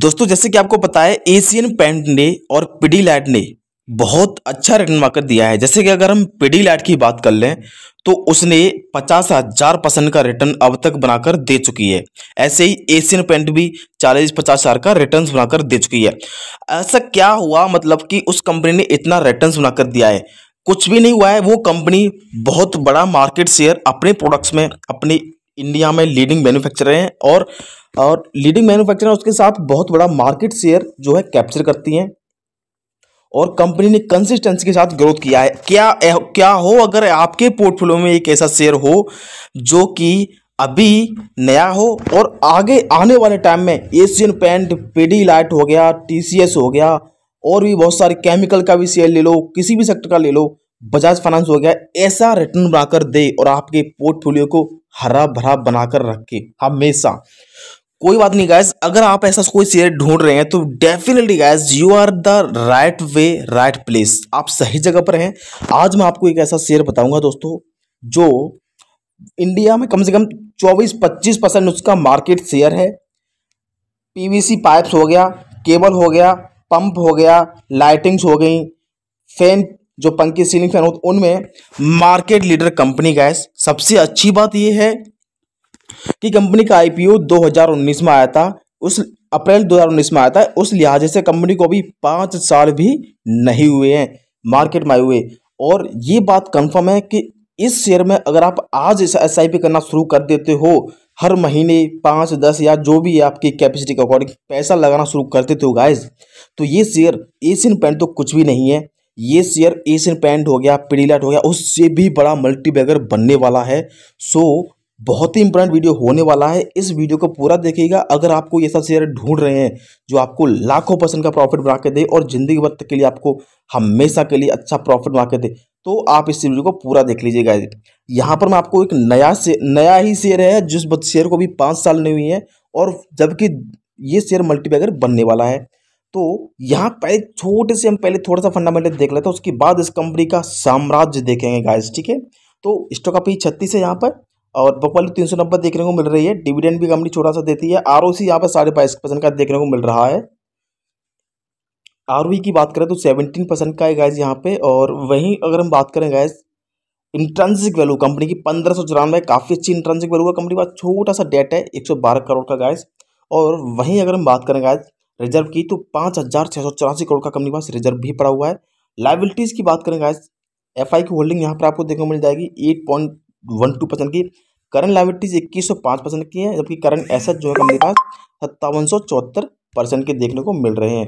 दोस्तों जैसे कि आपको पता है एशियन पेंट ने और लैट ने बहुत अच्छा रिटर्न मार्कर दिया है जैसे कि अगर हम लैट की बात कर लें तो उसने पचास हजार परसेंट का रिटर्न अब तक बनाकर दे चुकी है ऐसे ही एशियन पेंट भी चालीस पचास हजार का रिटर्न बनाकर दे चुकी है ऐसा क्या हुआ मतलब कि उस कंपनी ने इतना रिटर्न बनाकर दिया है कुछ भी नहीं हुआ है वो कंपनी बहुत बड़ा मार्केट शेयर अपने प्रोडक्ट्स में अपने इंडिया में लीडिंग मैन्युफैक्चरर हैं और और लीडिंग मैन्युफैक्चरर उसके साथ बहुत बड़ा मार्केट शेयर जो है कैप्चर करती हैं और कंपनी ने कंसिस्टेंसी के साथ ग्रोथ किया है क्या क्या हो अगर आपके पोर्टफोलियो में एक ऐसा शेयर हो जो कि अभी नया हो और आगे आने वाले टाइम में एशियन पेंट पेडी लाइट हो गया टीसीएस हो गया और भी बहुत सारे केमिकल का भी शेयर ले लो किसी भी सेक्टर का ले लो बजाज फाइनेंस हो गया ऐसा रिटर्न बनाकर दे और आपके पोर्टफोलियो को हरा भरा बनाकर रखे हमेशा कोई बात नहीं गायस अगर आप ऐसा कोई शेयर ढूंढ रहे हैं तो definitely guys you are the right way right place आप सही जगह पर हैं आज मैं आपको एक ऐसा शेयर बताऊंगा दोस्तों जो इंडिया में कम से कम 24-25 परसेंट उसका मार्केट शेयर है पीवीसी पाइप्स हो गया केबल हो गया पंप हो गया लाइटिंग्स हो गई फैन जो पंखे सीलिंग फैन हो उनमें मार्केट लीडर कंपनी गैस सबसे अच्छी बात यह है कि कंपनी का आईपीओ 2019 में आया था उस अप्रैल 2019 में आया था उस लिहाजे से कंपनी को अभी पाँच साल भी नहीं हुए हैं मार्केट में आए हुए और ये बात कंफर्म है कि इस शेयर में अगर आप आज एस आई पी करना शुरू कर देते हो हर महीने पाँच दस या जो भी आपकी कैपेसिटी के अकॉर्डिंग पैसा लगाना शुरू कर देते हो गाइज तो ये शेयर एशियन पेंट तो कुछ भी नहीं है ये शेयर एशियन पेंट हो गया पिडीलाट हो गया उससे भी बड़ा मल्टी बैगर बनने वाला है सो बहुत ही इंपॉर्टेंट वीडियो होने वाला है इस वीडियो को पूरा देखिएगा अगर आपको ये सब शेयर ढूंढ रहे हैं जो आपको लाखों परसेंट का प्रॉफिट बना के दे और ज़िंदगी वक्त के लिए आपको हमेशा के लिए अच्छा प्रॉफिट बना के दे तो आप इस वीडियो को पूरा देख लीजिएगा यहाँ पर मैं आपको एक नया से नया ही शेयर है जिस शेयर को भी पाँच साल नहीं हुई है और जबकि ये शेयर मल्टीपैगर बनने वाला है तो यहाँ पहले छोटे से हम पहले थोड़ा सा फंडामेंटल देख लेते हैं उसके बाद इस कंपनी का साम्राज्य देखेंगे गाइस ठीक है तो स्टॉक अभी छत्तीस है यहाँ पर और भोपाल तीन सौ नब्बे देखने को मिल रही है डिविडेंड भी कंपनी छोटा सा देती है आर ओ सी यहाँ पर साढ़े बाईस परसेंट का देखने को मिल रहा है आर e की बात करें तो सेवनटीन परसेंट का है गाइज यहाँ पे और वहीं अगर हम बात करें गाइज इंट्रेंसिक वैल्यू कंपनी की पंद्रह सौ चौरानवे काफ़ी अच्छी इंट्रेंसिक वैल्यू है कंपनी के पास छोटा सा डेट है एक सौ बारह करोड़ का गाइज और वहीं अगर हम बात करें गाइज रिजर्व की तो पाँच हज़ार छः सौ चौरासी करोड़ का कंपनी के पास रिजर्व भी पड़ा हुआ है लाइबिलिटीज़ की बात करें गाइज एफ आई की होल्डिंग यहाँ पर आपको देखने को मिल जाएगी eight point one two percent की करंट लाइबिलिटीज इक्कीस सौ पाँच परसेंट की है जबकि करंट एसेट जो है कंपनी के पास सत्तावन सौ चौहत्तर परसेंट के देखने को मिल रहे हैं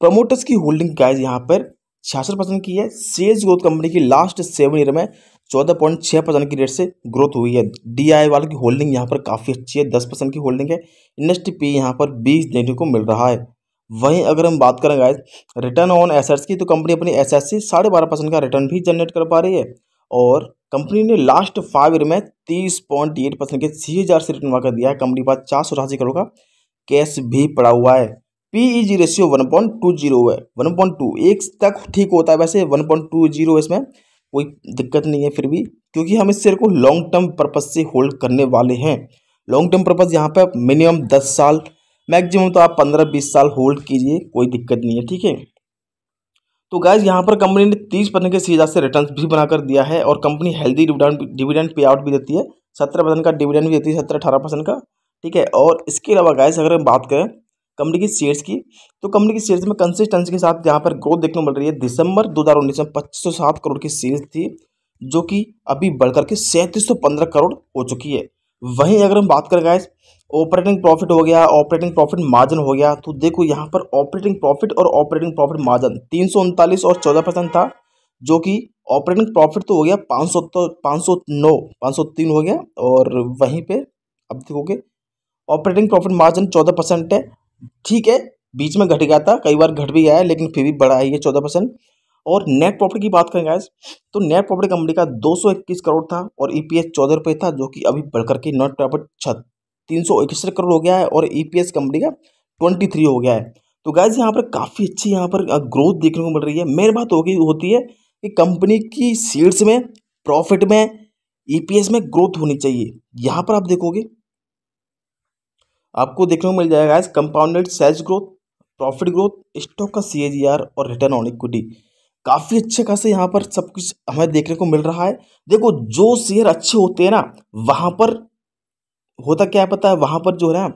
प्रमोटर्स की होल्डिंग गाइज यहाँ पर छियासठ परसेंट की है सेल्स ग्रोथ कंपनी की लास्ट सेवन ईयर में चौदह पॉइंट छः परसेंट की रेट से ग्रोथ हुई है डी आई वाले की होल्डिंग यहाँ पर काफ़ी अच्छी है दस परसेंट की होल्डिंग है इंडस्ट्री पी यहाँ पर बीस देखने को मिल रहा है वहीं अगर हम बात करें गाइज रिटर्न ऑन एसेट्स की तो कंपनी अपनी एसेट्स से साढ़े बारह परसेंट का रिटर्न भी जनरेट कर पा रही है और कंपनी ने लास्ट फाइव ईयर में तीस पॉइंट एट परसेंट के छह हज़ार से रिटर्न कर दिया है कंपनी के पास चार सौ अठासी करोड़ का कैश भी पड़ा हुआ है PEG ratio e one point two zero है वन पॉइंट टू एक तक ठीक होता है वैसे वन पॉइंट टू जीरो इसमें कोई दिक्कत नहीं है फिर भी क्योंकि हम इस शेयर को लॉन्ग टर्म पर्पज़ से होल्ड करने वाले हैं लॉन्ग टर्म पर्पज़ यहाँ पर मिनिमम दस साल मैक्सिमम तो आप पंद्रह बीस साल होल्ड कीजिए कोई दिक्कत नहीं है ठीक है तो गैज यहाँ पर कंपनी ने तीस परसेंट के सीधा से रिटर्न भी बनाकर दिया है और company healthy dividend pay out भी देती है सत्रह परसेंट का डिविडेंड भी देती है सत्रह अठारह परसेंट का ठीक है और इसके अलावा गैस अगर हम बात करें कंपनी की शेयर्स की तो कंपनी की शेयर्स में कंसिस्टेंसी के साथ यहाँ पर ग्रोथ देखने को मिल रही है दिसंबर उन्नीस में पच्चीस करोड़ की शेयर्स थी जो कि अभी बढ़कर के सैंतीस करोड़ हो चुकी है वहीं अगर हम बात करें गाइस ऑपरेटिंग प्रॉफिट हो गया ऑपरेटिंग प्रॉफिट मार्जिन हो गया तो देखो यहाँ पर ऑपरेटिंग प्रॉफिट और ऑपरेटिंग प्रॉफिट मार्जिन तीन सौ उनतालीस और चौदह परसेंट था जो कि ऑपरेटिंग प्रॉफिट तो हो गया पाँच सौ तो पाँच सौ नौ पाँच सौ तीन हो गया और वहीं पे अब देखोगे ऑपरेटिंग प्रॉफिट मार्जिन चौदह परसेंट है ठीक है बीच में घट गया था कई बार घट भी गया है लेकिन फिर भी बढ़ा है ये चौदह परसेंट और नेट प्रॉफिट की बात करें गैस तो नेट प्रॉफिट कंपनी का 221 करोड़ था और ई e पी चौदह था जो कि अभी बढ़कर के नेट प्रॉफिट छत तीन सौ करोड़ हो गया है और ई पी कंपनी का ट्वेंटी थ्री हो गया है तो गैस यहाँ पर काफ़ी अच्छी यहाँ पर ग्रोथ देखने को मिल रही है मेरी बात होगी होती है कि कंपनी की सीड्स में प्रॉफिट में ई e में ग्रोथ होनी चाहिए यहाँ पर आप देखोगे आपको देखने को मिल जाएगा guys compounded sales growth profit growth stock का सी और रिटर्न ऑन इक्विटी काफ़ी अच्छे खासे यहाँ पर सब कुछ हमें देखने को मिल रहा है देखो जो शेयर अच्छे होते हैं ना वहाँ पर होता क्या पता है वहाँ पर जो है ना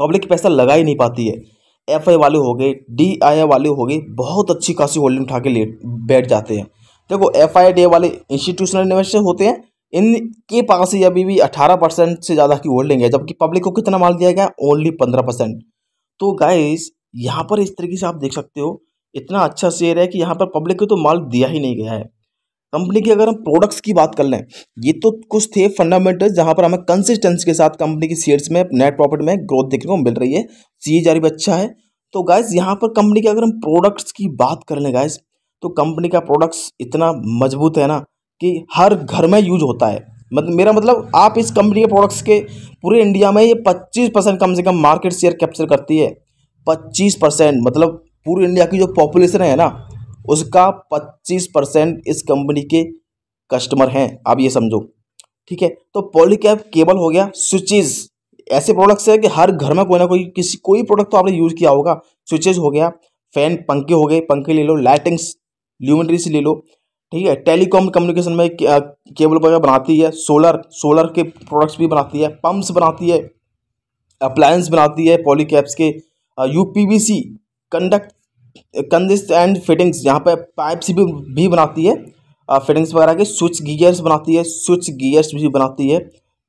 पब्लिक पैसा लगा ही नहीं पाती है एफ आई वाले हो गए डी आई वाले हो गए बहुत अच्छी खासी होल्डिंग उठा के लेट बैठ जाते हैं देखो एफ आई डी वाले इंस्टीट्यूशनल इन्वेस्टर होते हैं इनके पास ही अभी भी अठारह परसेंट से ज़्यादा की होल्डिंग है जबकि पब्लिक को कितना माल दिया गया ओनली पंद्रह परसेंट तो गाइस यहाँ पर इस तरीके से आप देख सकते हो इतना अच्छा शेयर है कि यहाँ पर पब्लिक को तो माल दिया ही नहीं गया है कंपनी की अगर हम प्रोडक्ट्स की बात कर लें ये तो कुछ थे फंडामेंटल्स जहाँ पर हमें कंसिस्टेंसी के साथ कंपनी की शेयर्स में नेट प्रॉफिट में ग्रोथ देखने को मिल रही है सी जारी भी अच्छा है तो गाइज यहाँ पर कंपनी के अगर हम प्रोडक्ट्स की बात कर लें गाइज तो कंपनी का प्रोडक्ट्स इतना मजबूत है ना कि हर घर में यूज होता है मतलब मेरा मतलब आप इस कंपनी के प्रोडक्ट्स के पूरे इंडिया में ये 25 परसेंट कम से कम मार्केट शेयर कैप्चर करती है 25 परसेंट मतलब पूरी इंडिया की जो पॉपुलेशन है ना उसका 25 परसेंट इस कंपनी के कस्टमर हैं आप ये समझो ठीक है तो पॉलीकैप केबल हो गया स्विचेज ऐसे प्रोडक्ट्स है कि हर घर में कोई ना कोई किसी कोई प्रोडक्ट तो आपने यूज़ किया होगा स्विचेज हो गया फैन पंखे हो गए पंखे ले लो लाइटिंग्स ल्यूमिनरीज ले लो ठीक है टेलीकॉम कम्युनिकेशन में केबल वगैरह बनाती है सोलर सोलर के प्रोडक्ट्स भी बनाती है पम्प्स बनाती है अप्लायंस बनाती है पॉलीकैप्स के यू पी सी कंडक्ट कंदिस एंड फिटिंग्स यहाँ पे पाइप्स भी भी बनाती है फिटिंग्स वगैरह के स्विच गियर्स बनाती है स्विच गियर्स भी बनाती है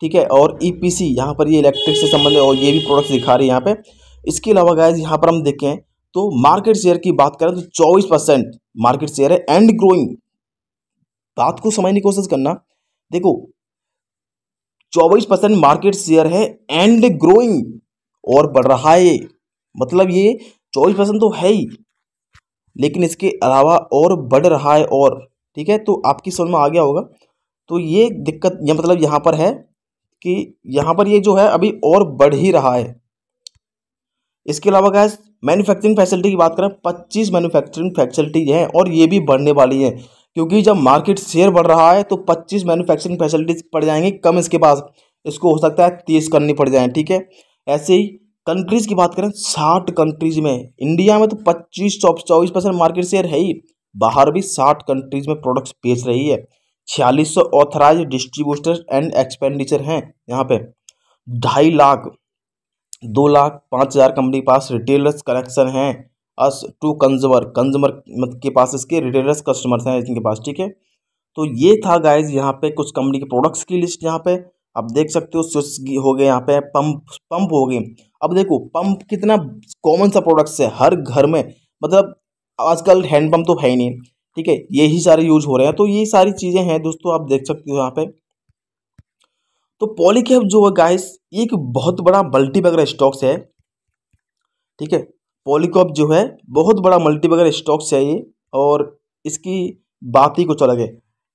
ठीक है और ई पी सी यहाँ पर ये इलेक्ट्रिक से संबंधित और ये भी प्रोडक्ट्स दिखा रही है यहाँ पे इसके अलावा गाइज यहाँ पर हम देखें तो मार्केट शेयर की बात करें तो चौबीस परसेंट मार्केट शेयर है एंड ग्रोइंग बात को समझने की कोशिश करना देखो चौबीस परसेंट मार्केट शेयर है एंड ग्रोइंग और बढ़ रहा है मतलब ये चौबीस परसेंट तो है ही लेकिन इसके अलावा और बढ़ रहा है और ठीक है तो आपकी समझ में आ गया होगा तो ये दिक्कत यह मतलब यहाँ पर है कि यहाँ पर ये जो है अभी और बढ़ ही रहा है इसके अलावा गैस मैन्युफैक्चरिंग फैसिलिटी की बात करें 25 मैन्युफैक्चरिंग फैसिलिटी हैं और ये भी बढ़ने वाली हैं क्योंकि जब मार्केट शेयर बढ़ रहा है तो 25 मैन्युफैक्चरिंग फैसिलिटीज पड़ जाएंगी कम इसके पास इसको हो सकता है तीस करनी पड़ जाए ठीक है ऐसे ही कंट्रीज की बात करें साठ कंट्रीज में इंडिया में तो पच्चीस चौबीस परसेंट मार्केट शेयर है ही बाहर भी साठ कंट्रीज में प्रोडक्ट्स बेच रही है छियालीस सौ ऑथराइज डिस्ट्रीब्यूटर एंड एक्सपेंडिचर हैं यहाँ पे ढाई लाख दो लाख पाँच हज़ार कंपनी के पास रिटेलर्स कनेक्शन हैं अस टू कंज्यूमर कंज्यूमर के पास इसके रिटेलर्स कस्टमर्स हैं इनके पास ठीक है तो ये था गाइज यहाँ पे कुछ कंपनी के प्रोडक्ट्स की लिस्ट यहाँ पे आप देख सकते हो स्विच हो गए यहाँ पे पंप पंप हो गए अब देखो पंप कितना कॉमन सा प्रोडक्ट्स है हर घर में मतलब आजकल हैंडपम्प तो है ही नहीं ठीक है यही सारे यूज हो रहे हैं तो ये सारी चीज़ें हैं दोस्तों आप देख सकते हो यहाँ पे तो पॉलीकैप जो है गाइस एक बहुत बड़ा मल्टीबैगर स्टॉक्स है ठीक है पॉलीकॉप जो है बहुत बड़ा मल्टीबैगर स्टॉक्स है ये और इसकी बात ही कुछ अलग है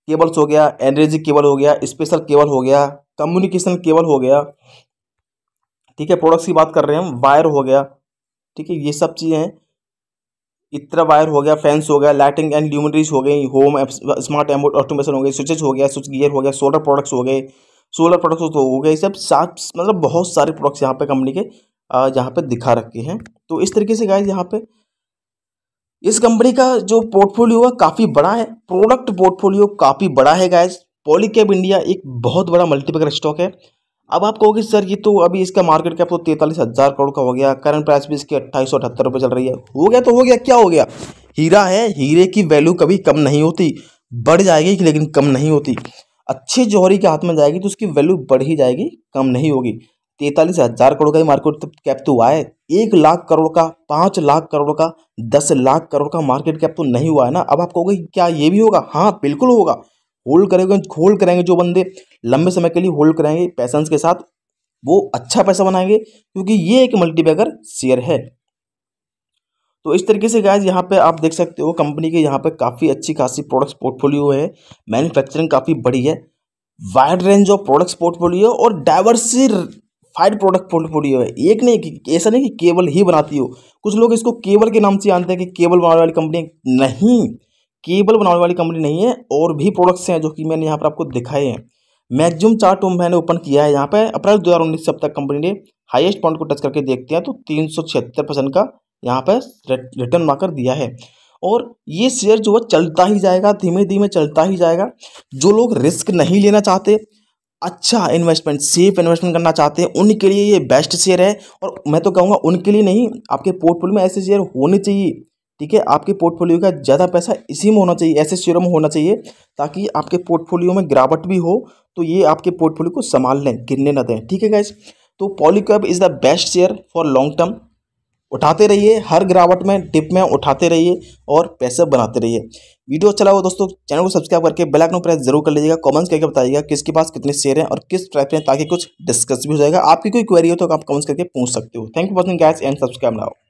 केबल्स हो गया एनर्जी केबल हो गया स्पेशल केबल हो गया कम्युनिकेशन केबल हो गया ठीक है प्रोडक्ट्स की बात कर रहे हैं हम वायर हो गया ठीक है ये सब चीज़ें हैं इतना वायर हो गया फैंस हो गया लाइटिंग एंड ल्यूमिनरीज हो गई होम स्मार्ट ऑटोमेशन हो गई स्विचेज हो गया स्विच गियर हो गया सोलर प्रोडक्ट्स हो गए सोलर प्रोडक्ट्स तो हो गए सब सात मतलब बहुत सारे प्रोडक्ट्स यहाँ पे कंपनी के यहाँ पे दिखा रखे हैं तो इस तरीके से गाइज यहाँ पे इस कंपनी का जो पोर्टफोलियो है काफ़ी बड़ा है प्रोडक्ट पोर्टफोलियो काफ़ी बड़ा है गाइज पॉलीकैब इंडिया एक बहुत बड़ा मल्टीपेकर स्टॉक है अब आप कहोगे सर ये तो अभी इसका मार्केट कैप तो तैंतालीस हज़ार करोड़ का हो गया करंट प्राइस भी इसकी अट्ठाईस सौ अठहत्तर रुपये चल रही है हो गया तो हो गया क्या हो गया हीरा है हीरे की वैल्यू कभी कम नहीं होती बढ़ जाएगी लेकिन कम नहीं होती अच्छे जौहरी के हाथ में जाएगी तो उसकी वैल्यू बढ़ ही जाएगी कम नहीं होगी तैंतालीस हज़ार करोड़ का ही मार्केट कैप तो हुआ है एक लाख करोड़ का पाँच लाख करोड़ का दस लाख करोड़ का मार्केट कैप तो नहीं हुआ है ना अब आप कहोगे क्या ये भी होगा हाँ बिल्कुल होगा होल्ड करेंगे होल्ड करेंगे जो बंदे लंबे समय के लिए होल्ड कराएंगे पैसेंस के साथ वो अच्छा पैसा बनाएंगे क्योंकि ये एक मल्टीबैगर शेयर है तो इस तरीके से गाय यहाँ पे आप देख सकते हो कंपनी के यहाँ पे काफ़ी अच्छी खासी प्रोडक्ट्स पोर्टफोलियो है मैन्युफैक्चरिंग काफ़ी बड़ी है wide range of products portfolio और फाइड प्रोडक्ट पोर्टफोलियो है एक नहीं ऐसा नहीं कि केबल ही बनाती हो कुछ लोग इसको केबल के नाम से जानते हैं कि केबल बनाने वाली कंपनी नहीं केबल बनाने वाली कंपनी नहीं है और भी प्रोडक्ट्स हैं जो कि मैंने यहाँ पर आपको दिखाए हैं मैक्सिमम चार्ट मैंने ओपन किया है यहाँ पर अप्रैल दो हज़ार उन्नीस से अब तक कंपनी ने हाइस्ट पॉइंट को टच करके देखते हैं तो तीन सौ छिहत्तर परसेंट का यहाँ पर रिटर्न माकर दिया है और ये शेयर जो है चलता ही जाएगा धीमे धीमे चलता ही जाएगा जो लोग रिस्क नहीं लेना चाहते अच्छा इन्वेस्टमेंट सेफ इन्वेस्टमेंट करना चाहते हैं उनके लिए ये बेस्ट शेयर है और मैं तो कहूँगा उनके लिए नहीं आपके पोर्टफोलियो में ऐसे शेयर होने चाहिए ठीक है आपके पोर्टफोलियो का ज़्यादा पैसा इसी में होना चाहिए ऐसे शेयरों में होना चाहिए ताकि आपके पोर्टफोलियो में गिरावट भी हो तो ये आपके पोर्टफोलियो को संभाल लें गिरने ना दें ठीक है गैस तो Polycab is the best share for long term उठाते रहिए हर गिरावट में डिप में उठाते रहिए और पैसे बनाते रहिए वीडियो अच्छा लगा दोस्तों चैनल को सब्सक्राइब करके बेल आइकन प्रेस जरूर कर लीजिएगा कमेंट्स करके बताइएगा किसके पास कितने शेयर हैं और किस टाइप हैं ताकि कुछ डिस्कस भी हो जाएगा आपकी कोई क्वेरी हो तो आप कमेंट्स करके पूछ सकते हो thank you watching guys and subscribe now